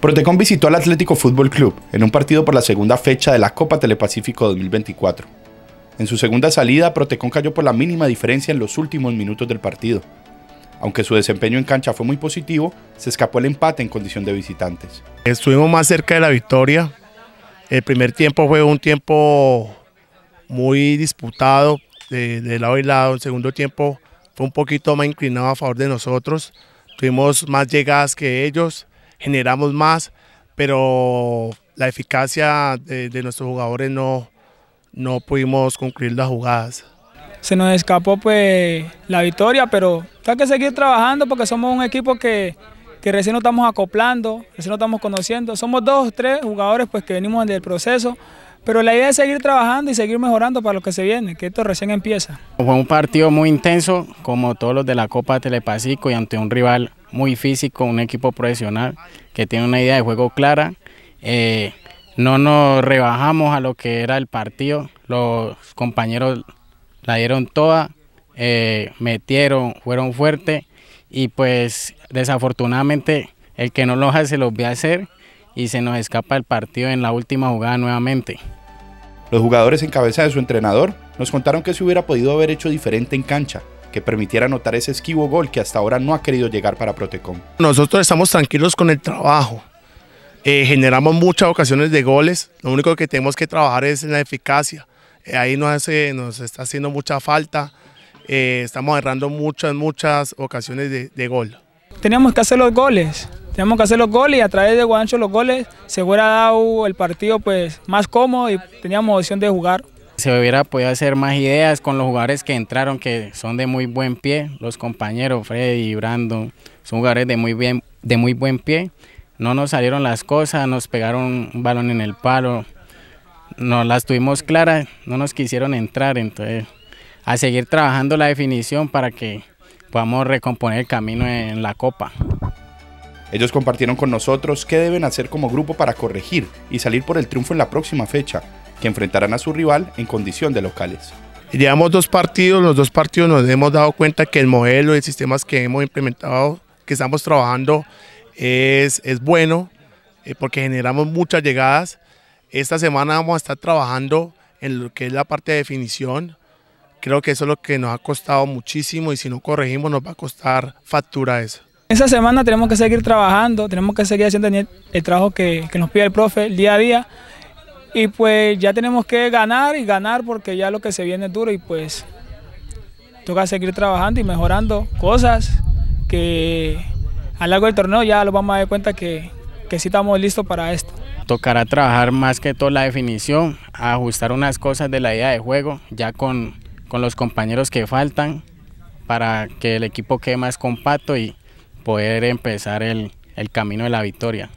Protecón visitó al Atlético Fútbol Club en un partido por la segunda fecha de la Copa Telepacífico 2024. En su segunda salida, Protecón cayó por la mínima diferencia en los últimos minutos del partido. Aunque su desempeño en cancha fue muy positivo, se escapó el empate en condición de visitantes. Estuvimos más cerca de la victoria. El primer tiempo fue un tiempo muy disputado de, lado a lado. El segundo tiempo fue un poquito más inclinado a favor de nosotros. Tuvimos más llegadas que ellos generamos más, pero la eficacia de, nuestros jugadores no, no pudimos concluir las jugadas se nos escapó pues la victoria, pero hay que seguir trabajando porque somos un equipo que, que, recién nos estamos acoplando, recién nos estamos conociendo. Somos dos, tres jugadores pues que venimos del proceso, pero la idea es seguir trabajando y seguir mejorando para lo que se viene, que esto recién empieza. Fue un partido muy intenso, como todos los de la Copa Telepacífico y ante un rival muy físico, un equipo profesional que tiene una idea de juego clara. Eh, no nos rebajamos a lo que era el partido, los compañeros la dieron toda, eh, metieron, fueron fuertes y pues desafortunadamente el que no lo hace se los ve hacer y se nos escapa el partido en la última jugada nuevamente. Los jugadores en cabeza de su entrenador nos contaron que se hubiera podido haber hecho diferente en cancha, que permitiera anotar ese esquivo gol que hasta ahora no ha querido llegar para Protecom. Nosotros estamos tranquilos con el trabajo. Eh, generamos muchas ocasiones de goles. Lo único que tenemos que trabajar es en la eficacia. Eh, ahí nos, hace, nos está haciendo mucha falta. Eh, estamos agarrando muchas, muchas ocasiones de, gol. Teníamos que hacer los goles. Tenemos que hacer los goles y a través de Guancho los goles se hubiera dado el partido pues más cómodo y teníamos opción de jugar se hubiera podido hacer más ideas con los jugadores que entraron, que son de muy buen pie, los compañeros Freddy y Brando, son jugadores de muy, de muy buen pie. No nos salieron las cosas, nos pegaron un balón en el palo, no las tuvimos claras, no nos quisieron entrar, entonces a seguir trabajando la definición para que podamos recomponer el camino en la Copa. Ellos compartieron con nosotros qué deben hacer como grupo para corregir y salir por el triunfo en la próxima fecha, que enfrentarán a su rival en condición de locales. Llevamos dos partidos, los dos partidos nos hemos dado cuenta que el modelo y el sistemas que hemos implementado, que estamos trabajando, es, es bueno, eh, porque generamos muchas llegadas. Esta semana vamos a estar trabajando en lo que es la parte de definición. Creo que eso es lo que nos ha costado muchísimo y si no corregimos nos va a costar factura eso. Esta semana tenemos que seguir trabajando, tenemos que seguir haciendo el trabajo que, que nos pide el profe el día a día y pues ya tenemos que ganar y ganar porque ya lo que se viene es duro y pues toca seguir trabajando y mejorando cosas que a lo largo del torneo ya lo vamos a dar cuenta que, sí estamos listos para esto. Tocará trabajar más que todo la definición, ajustar unas cosas de la idea de juego ya con, los compañeros que faltan para que el equipo quede más compacto y poder empezar el camino de la victoria.